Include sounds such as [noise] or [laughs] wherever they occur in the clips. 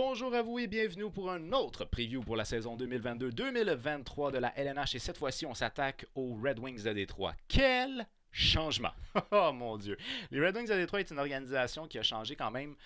Bonjour à vous et bienvenue pour un autre preview pour la saison 2022-2023 de la LNH et cette fois-ci on s'attaque aux Red Wings de Détroit. Quel changement! [laughs] Oh mon dieu! Les Red Wings de Détroit est une organisation qui a changé quand même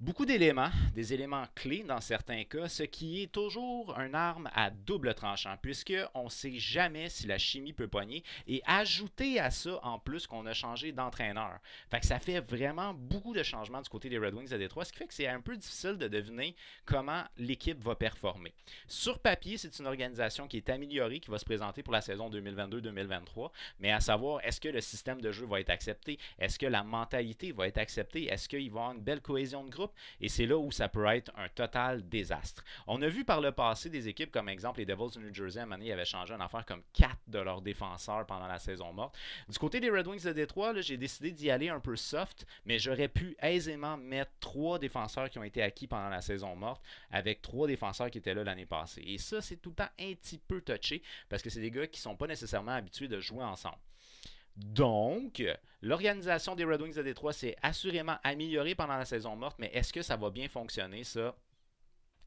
beaucoup d'éléments, des éléments clés dans certains cas, ce qui est toujours une arme à double tranchant, puisqu'on ne sait jamais si la chimie peut pogner. Et ajouter à ça, en plus, qu'on a changé d'entraîneur. Fait que ça fait vraiment beaucoup de changements du côté des Red Wings à Détroit, ce qui fait que c'est un peu difficile de deviner comment l'équipe va performer. Sur papier, c'est une organisation qui est améliorée, qui va se présenter pour la saison 2022-2023, mais à savoir, est-ce que le système de jeu va être accepté? Est-ce que la mentalité va être acceptée? Est-ce qu'il va avoir une belle cohésion de groupe? et c'est là où ça peut être un total désastre. On a vu par le passé des équipes comme exemple les Devils du New Jersey, à ils avaient changé un affaire comme 4 de leurs défenseurs pendant la saison morte. Du côté des Red Wings de Détroit, j'ai décidé d'y aller un peu soft, mais j'aurais pu aisément mettre trois défenseurs qui ont été acquis pendant la saison morte avec trois défenseurs qui étaient là l'année passée. Et ça, c'est tout le temps un petit peu touché parce que c'est des gars qui ne sont pas nécessairement habitués de jouer ensemble. Donc, l'organisation des Red Wings de Détroit s'est assurément améliorée pendant la saison morte, mais est-ce que ça va bien fonctionner, ça?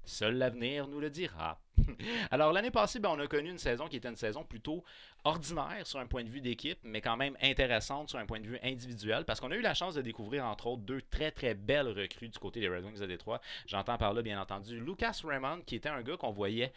Seul l'avenir nous le dira. [laughs] Alors l'année passée, ben, on a connu une saison qui était une saison plutôt ordinaire sur un point de vue d'équipe, mais quand même intéressante sur un point de vue individuel, parce qu'on a eu la chance de découvrir entre autres deux très très belles recrues du côté des Red Wings de Détroit. J'entends par là bien entendu Lucas Raymond, qui était un gars qu'on voyait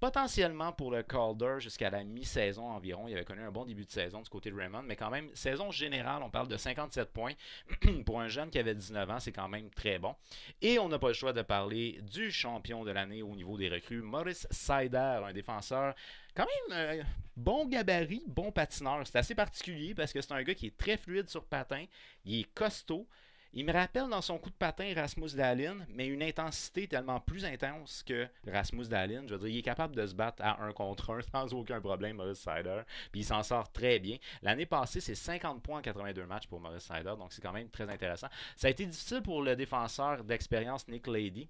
potentiellement pour le Calder jusqu'à la mi-saison environ. Il avait connu un bon début de saison du côté de Raymond, mais quand même, saison générale, on parle de 57 points. [clears throat] pour un jeune qui avait 19 ans, c'est quand même très bon. Et on n'a pas le choix de parler du champion de l'année au niveau des recrues, Maurice Sider, un défenseur quand même euh, bon gabarit, bon patineur. C'est assez particulier parce que c'est un gars qui est très fluide sur patin, il est costaud. Il me rappelle dans son coup de patin Rasmus Dahlin, mais une intensité tellement plus intense que Rasmus Dahlin. Je veux dire, il est capable de se battre à un contre un [laughs] sans aucun problème, Maurice Sider. Puis il s'en sort très bien. L'année passée, c'est 50 points en 82 matchs pour Maurice Sider, donc c'est quand même très intéressant. Ça a été difficile pour le défenseur d'expérience Nick Lady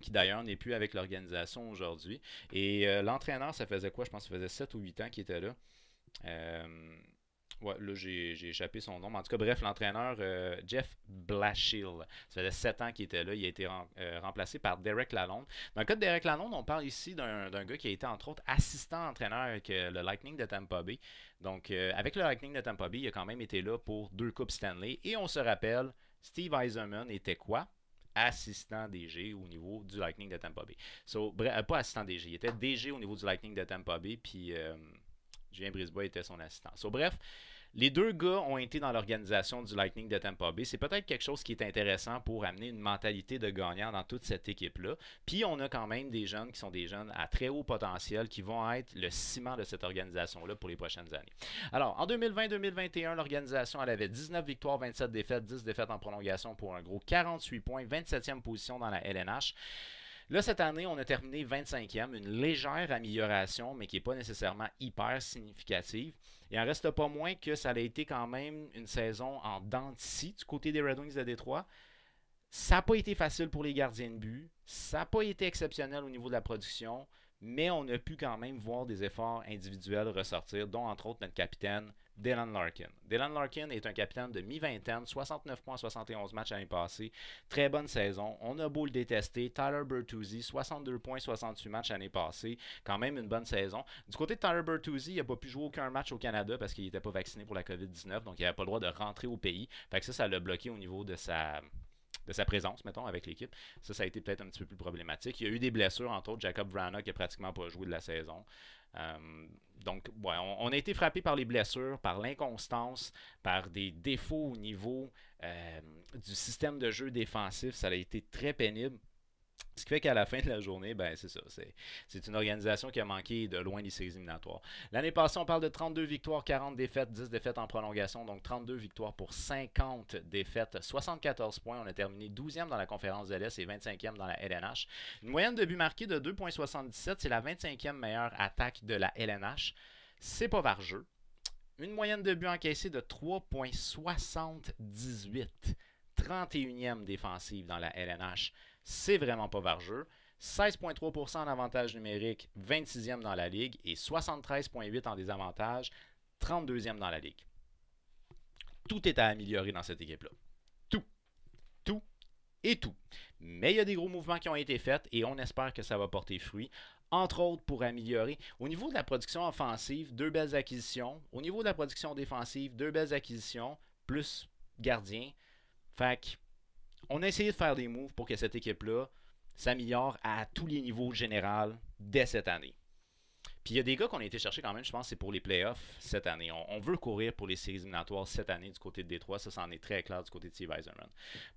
qui d'ailleurs n'est plus avec l'organisation aujourd'hui. Et euh, l'entraîneur, ça faisait quoi? Je pense que ça faisait 7 ou 8 ans qu'il était là. Euh, Ouais, là, j'ai échappé son nom. En tout cas, bref, l'entraîneur euh, Jeff Blashill. Ça faisait 7 ans qu'il était là. Il a été euh, remplacé par Derek Lalonde. Dans le cas de Derek Lalonde, on parle ici d'un gars qui a été, entre autres, assistant entraîneur avec euh, le Lightning de Tampa Bay. Donc, avec le Lightning de Tampa Bay, il a quand même été là pour deux Coupes Stanley. Et on se rappelle, Steve Eisenman était quoi assistant DG au niveau du Lightning de Tampa Bay. pas assistant DG, il était DG au niveau du Lightning de Tampa Bay. Puis Julien Brisebois était son assistant. bref, les deux gars ont été dans l'organisation du Lightning de Tampa Bay. C'est peut-être quelque chose qui est intéressant pour amener une mentalité de gagnant dans toute cette équipe-là. Puis on a quand même des jeunes qui sont des jeunes à très haut potentiel qui vont être le ciment de cette organisation-là pour les prochaines années. Alors, en 2020-2021, l'organisation, avait 19 victoires, 27 défaites, 10 défaites en prolongation pour un gros 48 points, 27e position dans la LNH. Là, cette année, on a terminé 25e, une légère amélioration, mais qui n'est pas nécessairement hyper significative. Il en reste pas moins que ça a été quand même une saison en dents du côté des Red Wings de Détroit. Ça n'a pas été facile pour les gardiens de but. Ça n'a pas été exceptionnel au niveau de la production, mais on a pu quand même voir des efforts individuels ressortir, dont entre autres notre capitaine Dylan Larkin. Dylan Larkin est un capitaine de mi-vingtaine, 69 points, 71 matchs l'année passée. Très bonne saison. On a beau le détester. Tyler Bertuzzi, 62 points, 68 matchs l'année passée. Quand même une bonne saison. Du côté de Tyler Bertuzzi, il n'a pas pu jouer aucun match au Canada parce qu'il n'était pas vacciné pour la COVID-19, donc il n'avait pas le droit de rentrer au pays. Fait que ça, ça l'a bloqué au niveau de sa de sa présence, mettons, avec l'équipe. Ça, ça a été peut-être un petit peu plus problématique. Il y a eu des blessures, entre autres, Jacob Vrana qui n'a pratiquement pas joué de la saison. Euh, donc, on, a été frappé par les blessures, par l'inconstance, par des défauts au niveau euh, du système de jeu défensif. Ça a été très pénible. Ce qui fait qu'à la fin de la journée, ben c'est ça. C'est, une organisation qui a manqué de loin les séries éliminatoires. L'année passée, on parle de 32 victoires, 40 défaites, 10 défaites en prolongation. Donc 32 victoires pour 50 défaites, 74 points. On a terminé 12e dans la conférence de l'Est et 25e dans la LNH. Une moyenne de but marqué de 2,77. C'est la 25e meilleure attaque de la LNH. C'est pas par jeu. Une moyenne de but encaissée de 3,78. 31e défensive dans la LNH c'est vraiment pas vargeux. 16,3 en avantage numérique, 26e dans la ligue et 73,8 en désavantage, 32e dans la ligue. Tout est à améliorer dans cette équipe-là. Tout. Tout et tout. Mais il y a des gros mouvements qui ont été faits et on espère que ça va porter fruit. Entre autres pour améliorer. Au niveau de la production offensive, deux belles acquisitions. Au niveau de la production défensive, deux belles acquisitions, plus gardien. Fait on a essayé de faire des moves pour que cette équipe-là s'améliore à tous les niveaux général dès cette année. Puis il y a des gars qu'on a été chercher quand même, je pense, c'est pour les playoffs cette année. On, veut courir pour les séries éliminatoires cette année du côté de Détroit. Ça, c'en est très clair du côté de Steve Eisenman.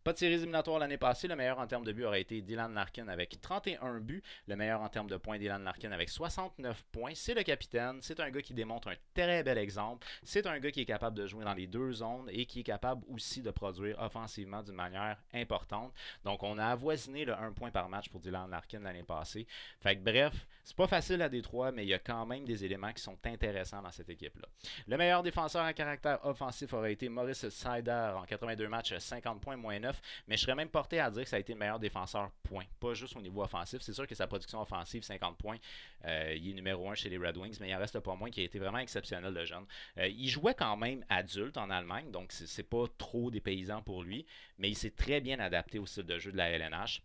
Pas de séries éliminatoires l'année passée. Le meilleur en termes de buts aurait été Dylan Larkin avec 31 buts. Le meilleur en termes de points, Dylan Larkin avec 69 points. C'est le capitaine. C'est un gars qui démontre un très bel exemple. C'est un gars qui est capable de jouer dans les deux zones et qui est capable aussi de produire offensivement d'une manière importante. Donc, on a avoisiné le 1 point par match pour Dylan Larkin l'année passée. Fait que bref, c'est pas facile à Détroit, mais il y a quand même des éléments qui sont intéressants dans cette équipe-là. Le meilleur défenseur à caractère offensif aurait été Maurice Sider en 82 matchs, 50 points, moins 9, mais je serais même porté à dire que ça a été le meilleur défenseur, point. Pas juste au niveau offensif. C'est sûr que sa production offensive, 50 points, euh, il est numéro 1 chez les Red Wings, mais il en reste pas moins qui a été vraiment exceptionnel, de jeune. Euh, il jouait quand même adulte en Allemagne, donc c'est pas trop dépaysant pour lui, mais il s'est très bien adapté au style de jeu de la LNH.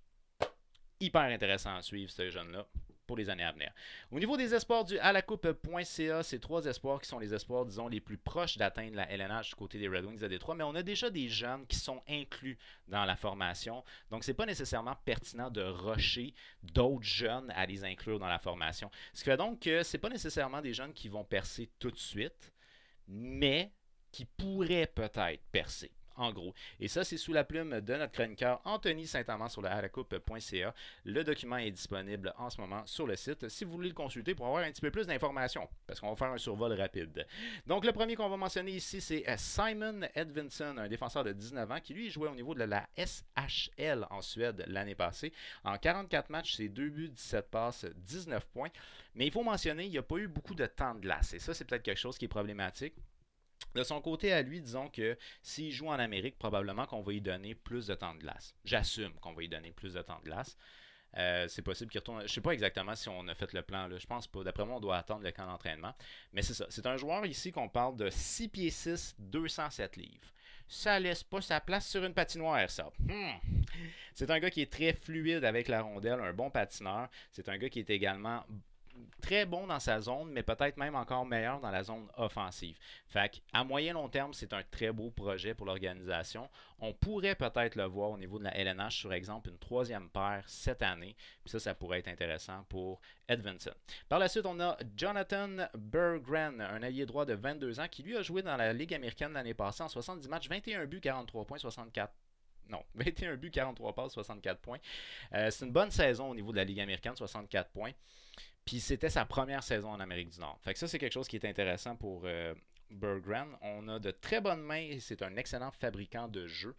Hyper intéressant à suivre, ce jeune-là pour les années à venir. Au niveau des espoirs du coupe.ca, c'est trois espoirs qui sont les espoirs, disons, les plus proches d'atteindre la LNH du côté des Red Wings de Détroit, mais on a déjà des jeunes qui sont inclus dans la formation. Donc, c'est pas nécessairement pertinent de rusher d'autres jeunes à les inclure dans la formation. Ce qui fait donc que c'est pas nécessairement des jeunes qui vont percer tout de suite, mais qui pourraient peut-être percer en gros. Et ça, c'est sous la plume de notre chroniqueur Anthony Saint-Amand sur le haracoupe.ca. Le document est disponible en ce moment sur le site si vous voulez le consulter pour avoir un petit peu plus d'informations, parce qu'on va faire un survol rapide. Donc, le premier qu'on va mentionner ici, c'est euh, Simon Edvinson, un défenseur de 19 ans qui, lui, jouait au niveau de la SHL en Suède l'année passée. En 44 matchs, c'est 2 buts, 17 passes, 19 points. Mais il faut mentionner, il n'y a pas eu beaucoup de temps de glace. Et ça, c'est peut-être quelque chose qui est problématique. De son côté à lui, disons que s'il joue en Amérique, probablement qu'on va y donner plus de temps de glace. J'assume qu'on va y donner plus de temps de glace. Euh, c'est possible qu'il retourne. Je sais pas exactement si on a fait le plan. Là. Je pense pas. D'après moi, on doit attendre le camp d'entraînement. Mais c'est ça. C'est un joueur ici qu'on parle de 6 pieds 6, 207 livres. Ça laisse pas sa place sur une patinoire, ça. Hmm. C'est un gars qui est très fluide avec la rondelle, un bon patineur. C'est un gars qui est également très bon dans sa zone, mais peut-être même encore meilleur dans la zone offensive. Fait à moyen long terme, c'est un très beau projet pour l'organisation. On pourrait peut-être le voir au niveau de la LNH, sur exemple, une troisième paire cette année. Puis ça, ça pourrait être intéressant pour Edvinson. Par la suite, on a Jonathan Berggren, un allié droit de 22 ans, qui lui a joué dans la Ligue américaine l'année passée en 70 matchs, 21 buts, 43 points, 64 non, 21 [laughs] buts, 43 passes, 64 points. Euh, c'est une bonne saison au niveau de la Ligue américaine, 64 points. Puis c'était sa première saison en Amérique du Nord. Fait que ça, c'est quelque chose qui est intéressant pour euh, On a de très bonnes mains et c'est un excellent fabricant de jeux.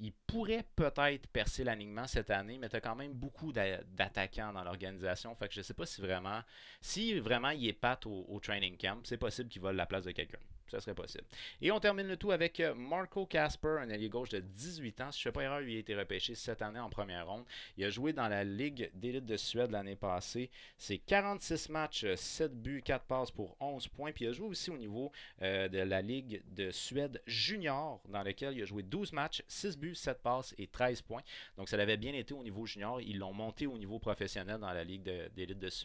Il pourrait peut-être percer l'alignement cette année, mais tu as quand même beaucoup d'attaquants dans l'organisation. Fait que je ne sais pas si vraiment, si vraiment il est pas au, au training camp, c'est possible qu'il vole la place de quelqu'un ça serait possible. Et on termine le tout avec euh, Marco Casper, un allié gauche de 18 ans. Si je ne fais pas erreur, il a été repêché cette année en première ronde. Il a joué dans la Ligue d'élite de Suède l'année passée. C'est 46 matchs, 7 euh, buts, 4 passes pour 11 points. Puis il a joué aussi au niveau euh, de la Ligue de Suède junior, dans laquelle il a joué 12 matchs, 6 buts, 7 passes et 13 points. Donc ça l'avait bien été au niveau junior. Ils l'ont monté au niveau professionnel dans la Ligue d'élite de Suède.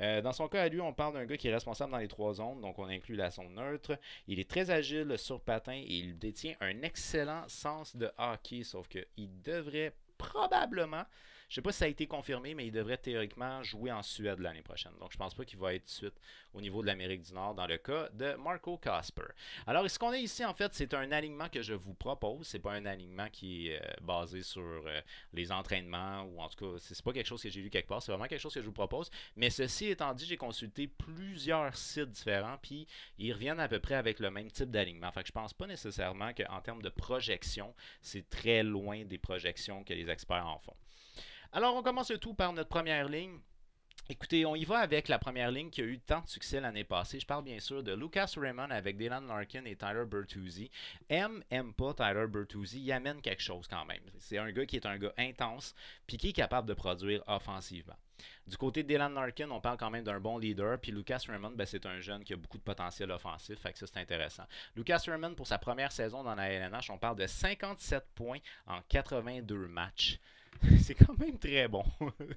Euh, dans son cas à lui, on parle d'un gars qui est responsable dans les trois zones, donc on inclut la zone neutre. Il est très agile sur patin et il détient un excellent sens de hockey, sauf qu'il devrait probablement je sais pas si ça a été confirmé, mais il devrait théoriquement jouer en Suède l'année prochaine. Donc, je pense pas qu'il va être suite au niveau de l'Amérique du Nord dans le cas de Marco Casper. Alors, ce qu'on a ici, en fait, c'est un alignement que je vous propose. C'est pas un alignement qui est euh, basé sur euh, les entraînements ou en tout cas, c'est pas quelque chose que j'ai lu quelque part. C'est vraiment quelque chose que je vous propose. Mais ceci étant dit, j'ai consulté plusieurs sites différents, puis ils reviennent à peu près avec le même type d'alignement. Fait que je pense pas nécessairement qu'en termes de projection, c'est très loin des projections que les experts en font. Alors, on commence tout par notre première ligne. Écoutez, on y va avec la première ligne qui a eu tant de succès l'année passée. Je parle bien sûr de Lucas Raymond avec Dylan Larkin et Tyler Bertuzzi. M, aime pas Tyler Bertuzzi, il amène quelque chose quand même. C'est un gars qui est un gars intense, puis qui est capable de produire offensivement. Du côté de Dylan Larkin, on parle quand même d'un bon leader. Puis Lucas Raymond, ben, c'est un jeune qui a beaucoup de potentiel offensif. Fait que ça, c'est intéressant. Lucas Raymond, pour sa première saison dans la LNH, on parle de 57 points en 82 matchs. [laughs] c'est quand même très bon.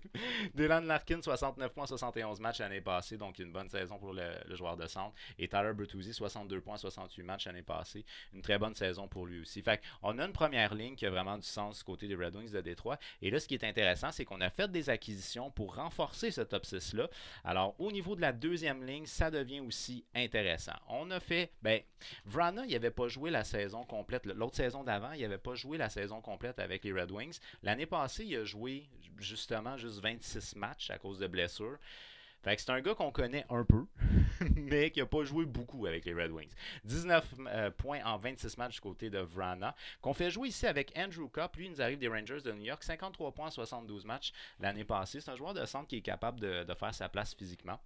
[laughs] Dylan Larkin, 69 points, 71 matchs l'année passée, donc une bonne saison pour le, joueur de centre. Et Tyler Bertuzzi, 62 points, 68 matchs l'année passée, une très bonne saison pour lui aussi. Fait on a une première ligne qui a vraiment du sens côté des Red Wings de Détroit. Et là, ce qui est intéressant, c'est qu'on a fait des acquisitions pour renforcer ce top 6-là. Alors, au niveau de la deuxième ligne, ça devient aussi intéressant. On a fait, ben, Vrana, il n'avait pas joué la saison complète. L'autre saison d'avant, il n'avait pas joué la saison complète avec les Red Wings. L'année il a joué justement juste 26 matchs à cause de blessures. Fait c'est un gars qu'on connaît un peu, [laughs] mais qui n'a pas joué beaucoup avec les Red Wings. 19 euh, points en 26 matchs du côté de Vrana, qu'on fait jouer ici avec Andrew Cup. Lui, il nous arrive des Rangers de New York. 53 points en 72 matchs l'année passée. C'est un joueur de centre qui est capable de faire sa place physiquement.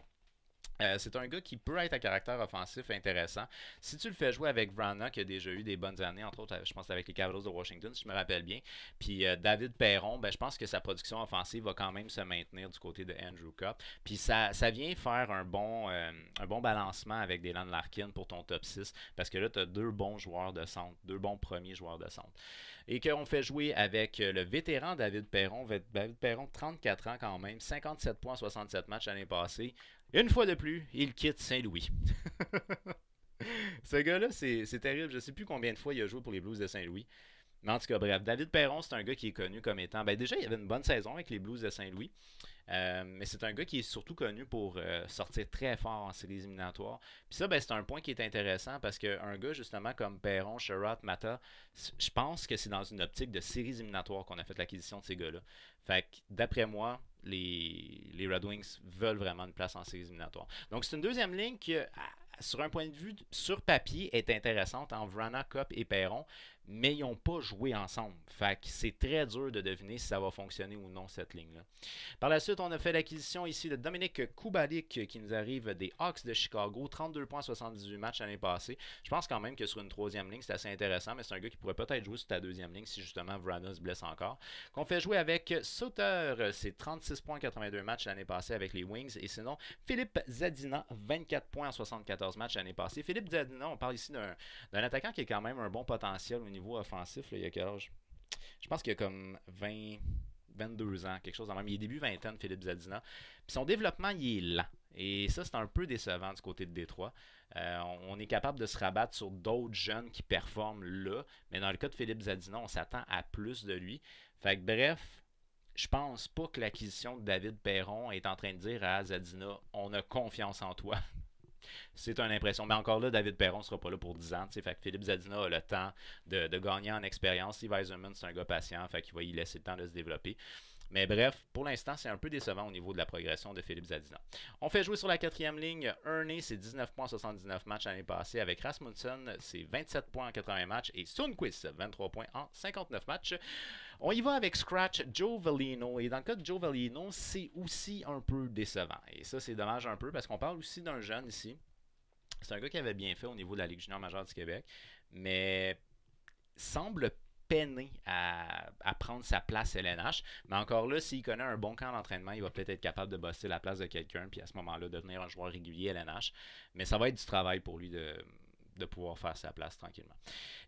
Euh, c'est un gars qui peut être à caractère offensif intéressant. Si tu le fais jouer avec Vrana, qui a déjà eu des bonnes années, entre autres, je pense avec les Cavaliers de Washington, si je me rappelle bien, puis euh, David Perron, ben, je pense que sa production offensive va quand même se maintenir du côté de Andrew Cup. Puis ça, vient faire un bon, euh, un bon balancement avec Dylan Larkin pour ton top 6, parce que là, tu as deux bons joueurs de centre, deux bons premiers joueurs de centre. Et qu'on fait jouer avec le vétéran David Perron, David Perron, 34 ans quand même, 57 points, 67 matchs l'année passée une fois de plus, il quitte Saint-Louis. [laughs] Ce gars-là, c'est terrible. Je ne sais plus combien de fois il a joué pour les Blues de Saint-Louis. Mais en tout cas, bref, David Perron, c'est un gars qui est connu comme étant. Ben, déjà, il y avait une bonne saison avec les Blues de Saint-Louis. Euh, mais c'est un gars qui est surtout connu pour euh, sortir très fort en séries éliminatoires. Puis ça, ben, c'est un point qui est intéressant parce qu'un gars, justement, comme Perron, Sherrod, Mata, je pense que c'est dans une optique de séries éliminatoires qu'on a fait l'acquisition de ces gars-là. Fait que, d'après moi, les, Red Wings veulent vraiment une place en séries éliminatoires. Donc, c'est une deuxième ligne qui, euh, sur un point de vue sur papier, est intéressante en Vrana, Cup et Perron mais ils n'ont pas joué ensemble. Fait c'est très dur de deviner si ça va fonctionner ou non cette ligne-là. Par la suite, on a fait l'acquisition ici de Dominique Kubalik qui nous arrive des Hawks de Chicago, 32,78 matchs l'année passée. Je pense quand même que sur une troisième ligne, c'est assez intéressant, mais c'est un gars qui pourrait peut-être jouer sur ta deuxième ligne si justement Vrana se blesse encore. Qu'on fait jouer avec Sauter, c'est 36,82 matchs l'année passée avec les Wings. Et sinon, Philippe Zadina, 24 points 74 matchs l'année passée. Philippe Zadina, on parle ici d'un attaquant qui est quand même un bon potentiel au niveau offensif, il y a quel âge Je pense qu'il a comme 20, 22 ans, quelque chose en même. Il est début vingtaine, Philippe Zadina. son développement, il est lent. Et ça, c'est un peu décevant du côté de Détroit. Euh, on est capable de se rabattre sur d'autres jeunes qui performent là, mais dans le cas de Philippe Zadina, on s'attend à plus de lui. Fait que bref, je pense pas que l'acquisition de David Perron est en train de dire à Zadina on a confiance en toi. [laughs] c'est une impression. Mais encore là, David Perron ne sera pas là pour 10 ans. Philippe Zadina a le temps de, de gagner en expérience. Steve Eisenman, c'est un gars patient. Fait qu'il va y laisser le temps de se développer. Mais bref, pour l'instant, c'est un peu décevant au niveau de la progression de Philippe Zadina. On fait jouer sur la quatrième ligne Ernie, c'est 19 points 79 matchs l'année passée. Avec Rasmussen, c'est 27 points en 80 matchs. Et Sunquist, 23 points en 59 matchs. On y va avec Scratch, Joe Valino. Et dans le cas de Joe Valino, c'est aussi un peu décevant. Et ça, c'est dommage un peu parce qu'on parle aussi d'un jeune ici. C'est un gars qui avait bien fait au niveau de la Ligue junior majeure du Québec, mais semble pas peiné à, prendre sa place LNH. Mais encore là, s'il connaît un bon camp d'entraînement, il va peut-être être capable de bosser la place de quelqu'un, puis à ce moment-là, devenir un joueur régulier LNH. Mais ça va être du travail pour lui de, pouvoir faire sa place tranquillement.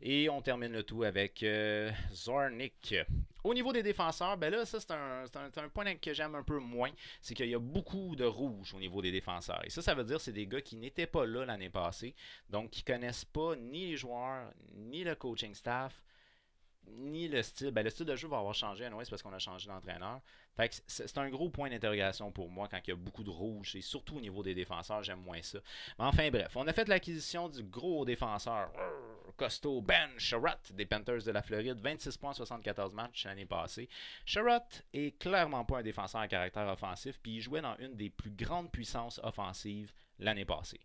Et on termine le tout avec euh, Zornick. Au niveau des défenseurs, ben là, ça c'est un, point que j'aime un peu moins, c'est qu'il y a beaucoup de rouges au niveau des défenseurs. Et ça, ça veut dire que c'est des gars qui n'étaient pas là l'année passée, donc qui connaissent pas ni les joueurs, ni le coaching staff, ni le style. Ben, le style de jeu va avoir changé à c'est parce qu'on a changé d'entraîneur. c'est un gros point d'interrogation pour moi quand il y a beaucoup de rouge et surtout au niveau des défenseurs, j'aime moins ça. Mais enfin bref, on a fait l'acquisition du gros défenseur costaud Ben Sherratt des Panthers de la Floride, 26 points 74 matchs l'année passée. Sherratt est clairement pas un défenseur à caractère offensif, puis il jouait dans une des plus grandes puissances offensives l'année passée.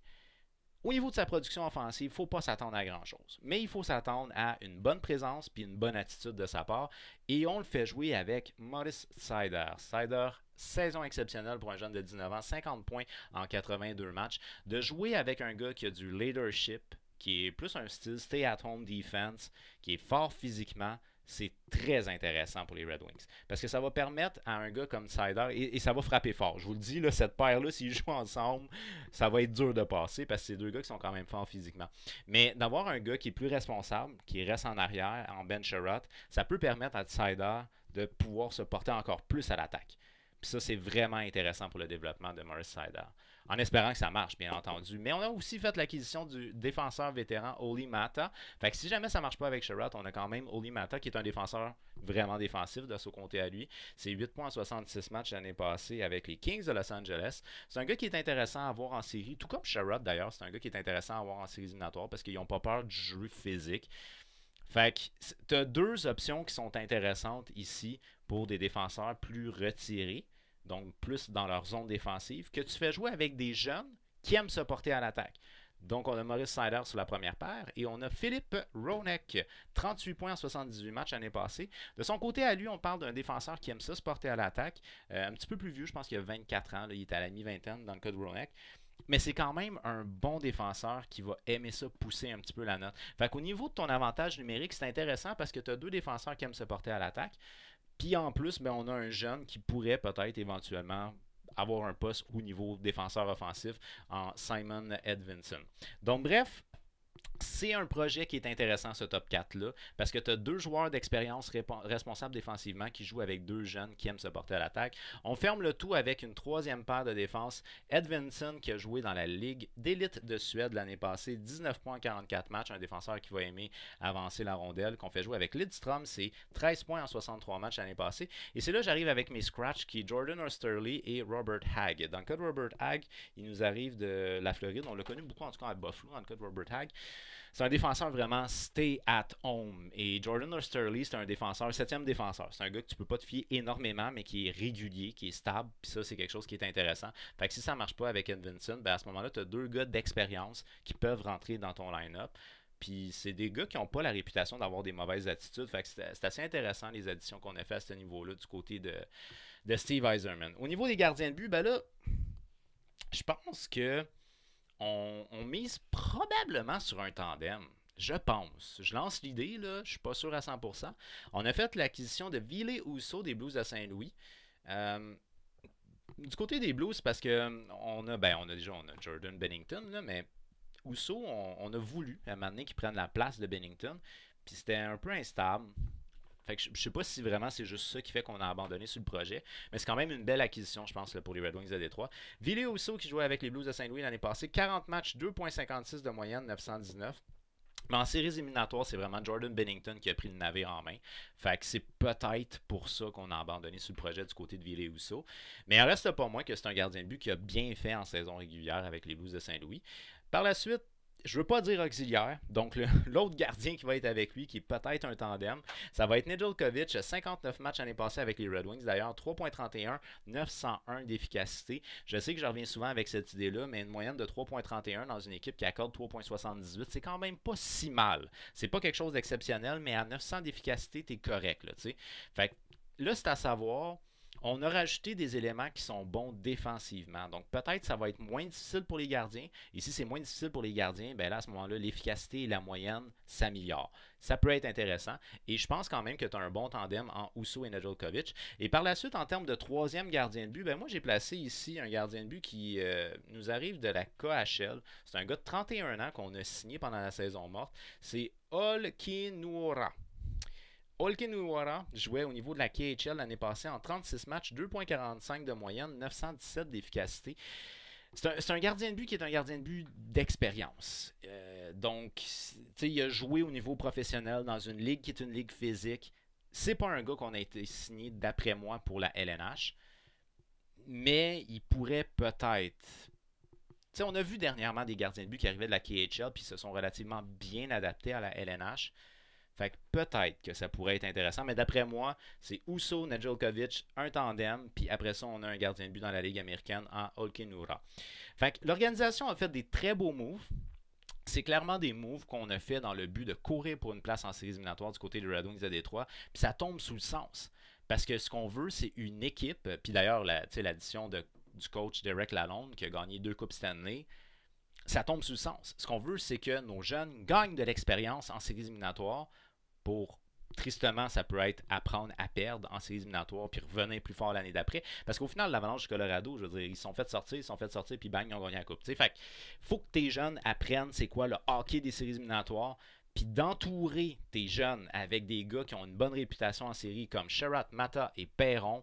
Au niveau de sa production offensive, il ne faut pas s'attendre à grand-chose, mais il faut s'attendre à une bonne présence puis une bonne attitude de sa part. Et on le fait jouer avec Morris Sider. Sider, saison exceptionnelle pour un jeune de 19 ans, 50 points en 82 matchs. De jouer avec un gars qui a du leadership, qui est plus un style stay-at-home defense, qui est fort physiquement, c'est très intéressant pour les Red Wings. Parce que ça va permettre à un gars comme Sider, et, ça va frapper fort. Je vous le dis, là, cette paire-là, s'ils [laughs] jouent ensemble, ça va être dur de passer parce que c'est deux gars qui sont quand même forts physiquement. Mais d'avoir un gars qui est plus responsable, qui reste en arrière, en bench ça peut permettre à Sider de pouvoir se porter encore plus à l'attaque. Puis ça, c'est vraiment intéressant pour le développement de Maurice Sider. En espérant que ça marche, bien entendu. Mais on a aussi fait l'acquisition du défenseur vétéran Oli Mata. Fait que si jamais ça ne marche pas avec Sherrod, on a quand même Oli Mata qui est un défenseur vraiment défensif de se compter à lui. C'est 8.66 matchs l'année passée avec les Kings de Los Angeles. C'est un gars qui est intéressant à avoir en série, tout comme Sherrod d'ailleurs. C'est un gars qui est intéressant à voir en série éliminatoire parce qu'ils n'ont pas peur du jeu physique. Fait que tu as deux options qui sont intéressantes ici pour des défenseurs plus retirés donc plus dans leur zone défensive, que tu fais jouer avec des jeunes qui aiment se porter à l'attaque. Donc, on a Maurice Snyder sur la première paire et on a Philippe Ronek, 38 points en 78 matchs l'année passée. De son côté, à lui, on parle d'un défenseur qui aime ça se porter à l'attaque, euh, un petit peu plus vieux, je pense qu'il a 24 ans, il est à la mi-vingtaine dans le cas de Ronek. Mais c'est quand même un bon défenseur qui va aimer ça, pousser un petit peu la note. Fait qu'au niveau de ton avantage numérique, c'est intéressant parce que tu as deux défenseurs qui aiment se porter à l'attaque. Puis en plus, ben, on a un jeune qui pourrait peut-être éventuellement avoir un poste au niveau défenseur offensif en Simon Edvinson. Donc bref, c'est un projet qui est intéressant, ce top 4-là, parce que tu as deux joueurs d'expérience responsables défensivement qui jouent avec deux jeunes qui aiment se porter à l'attaque. On ferme le tout avec une troisième paire de défense, Edvinson, qui a joué dans la Ligue d'élite de Suède l'année passée, 19 points 44 matchs, un défenseur qui va aimer avancer la rondelle, qu'on fait jouer avec Lidstrom, c'est 13 points en 63 matchs l'année passée. Et c'est là que j'arrive avec mes scratch qui est Jordan Osterley et Robert Hag. Dans le cas de Robert Hag, il nous arrive de la Floride, on l'a connu beaucoup en tout cas à Buffalo, dans le cas de Robert Hag. C'est un défenseur vraiment stay at home. Et Jordan Osterley, c'est un défenseur, septième défenseur. C'est un gars que tu peux pas te fier énormément, mais qui est régulier, qui est stable. Puis ça, c'est quelque chose qui est intéressant. Fait que si ça marche pas avec Ed ben, à ce moment-là, tu as deux gars d'expérience qui peuvent rentrer dans ton line-up. Puis c'est des gars qui n'ont pas la réputation d'avoir des mauvaises attitudes. Fait que c'est assez intéressant les additions qu'on a fait à ce niveau-là du côté de, de Steve Eiserman. Au niveau des gardiens de but, ben là, je pense que on, mise probablement sur un tandem. Je pense. Je lance l'idée, là. Je suis pas sûr à 100%. On a fait l'acquisition de Ville Housseau des Blues de Saint-Louis. Euh, du côté des Blues, parce que euh, a, ben, on a déjà Jordan Bennington, mais Housseau, on, a voulu à un moment donné qu'il prenne la place de Bennington. Puis c'était un peu instable. Fait je, ne sais pas si vraiment c'est juste ça qui fait qu'on a abandonné sur le projet, mais c'est quand même une belle acquisition, je pense, pour les Red Wings de Détroit. Ville qui jouait avec les Blues de Saint-Louis l'année passée, 40 matchs, 2.56 de moyenne, 919. Mais en séries éliminatoires, c'est vraiment Jordan Bennington qui a pris le navire en main. Fait que c'est peut-être pour ça qu'on a abandonné sur le projet du côté de Ville Mais il reste pas moins que c'est un gardien de but qui a bien fait en saison régulière avec les Blues de Saint-Louis. Par la suite, je veux pas dire auxiliaire, donc [laughs] l'autre gardien qui va être avec lui, qui est peut-être un tandem, ça va être Nedeljkovic, 59 matchs l'année passée avec les Red Wings d'ailleurs, 3.31, 901 d'efficacité. Je sais que je reviens souvent avec cette idée-là, mais une moyenne de 3.31 dans une équipe qui accorde 3.78, c'est quand même pas si mal. C'est pas quelque chose d'exceptionnel, mais à 900 d'efficacité, t'es correct, là, tu sais. Fait là, c'est à savoir on a rajouté des éléments qui sont bons défensivement. Donc peut-être ça va être moins difficile pour les gardiens. Et si c'est moins difficile pour les gardiens, ben là à ce moment-là, l'efficacité et la moyenne s'améliorent. Ça peut être intéressant. Et je pense quand même que tu as un bon tandem en Ousso et Nedeljkovic. Et par la suite, en termes de troisième gardien de but, ben moi j'ai placé ici un gardien de but qui euh, nous arrive de la KHL. C'est un gars de 31 ans qu'on a signé pendant la saison morte. C'est Olkinoura. Uwara jouait au niveau de la KHL l'année passée en 36 matchs, 2,45 de moyenne, 917 d'efficacité. C'est un, gardien de but qui est un gardien de but d'expérience. Euh, donc, il a joué au niveau professionnel dans une ligue qui est une ligue physique. C'est pas un gars qu'on a été signé, d'après moi, pour la LNH. Mais il pourrait peut-être. on a vu dernièrement des gardiens de but qui arrivaient de la KHL puis se sont relativement bien adaptés à la LNH. Fait que peut-être que ça pourrait être intéressant, mais d'après moi, c'est Uso, Nedeljkovic, un tandem, puis après ça, on a un gardien de but dans la Ligue américaine en Olkinura. Fait que l'organisation a fait des très beaux moves. C'est clairement des moves qu'on a fait dans le but de courir pour une place en séries éliminatoires du côté des Red Wings de Détroit, puis ça tombe sous le sens. Parce que ce qu'on veut, c'est une équipe, puis d'ailleurs, l'addition du coach Derek Lalonde qui a gagné deux Coupes Stanley, ça tombe sous le sens. Ce qu'on veut, c'est que nos jeunes gagnent de l'expérience en séries éliminatoires, pour tristement, ça peut être apprendre à perdre en séries éliminatoires puis revenir plus fort l'année d'après. Parce qu'au final, l'Avalanche du Colorado, je veux dire, ils se sont fait sortir, ils sont fait sortir, puis bang, ils ont gagné la Coupe. faut que tes jeunes apprennent c'est quoi le hockey des séries éliminatoires, puis d'entourer tes jeunes avec des gars qui ont une bonne réputation en série comme Sherratt, Mata et Perron,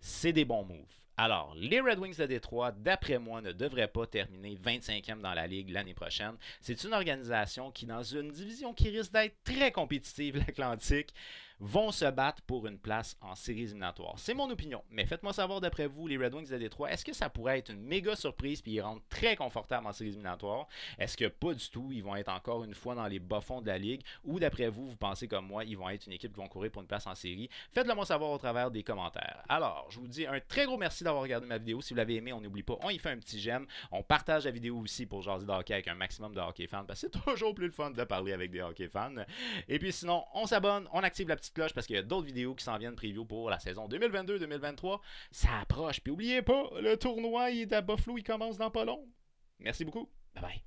c'est des bons moves. Alors, les Red Wings de Détroit, d'après moi, ne devraient pas terminer 25e dans la Ligue l'année prochaine. C'est une organisation qui, dans une division qui risque d'être très compétitive, [laughs] l'Atlantique, vont se battre pour une place en série éliminatoires. C'est mon opinion, mais faites-moi savoir d'après vous, les Red Wings de Détroit, est-ce que ça pourrait être une méga surprise puis ils rentrent très confortables en série éliminatoires? Est-ce que pas du tout, ils vont être encore une fois dans les bas-fonds de la ligue? Ou d'après vous, vous pensez comme moi, ils vont être une équipe qui vont courir pour une place en série? Faites-le moi savoir au travers des commentaires. Alors, je vous dis un très gros merci d'avoir regardé ma vidéo. Si vous l'avez aimé, on n'oublie pas, on y fait un petit j'aime. On partage la vidéo aussi pour jaser de hockey avec un maximum de hockey fans parce que c'est [laughs] toujours plus le fun de parler avec des hockey fans. Et puis sinon, on s'abonne, on active la petite cloche parce qu'il y a d'autres vidéos qui s'en viennent preview pour la saison 2022-2023. Ça approche. Puis oubliez pas, le tournoi il est à il commence dans pas long. Merci beaucoup. Bye bye.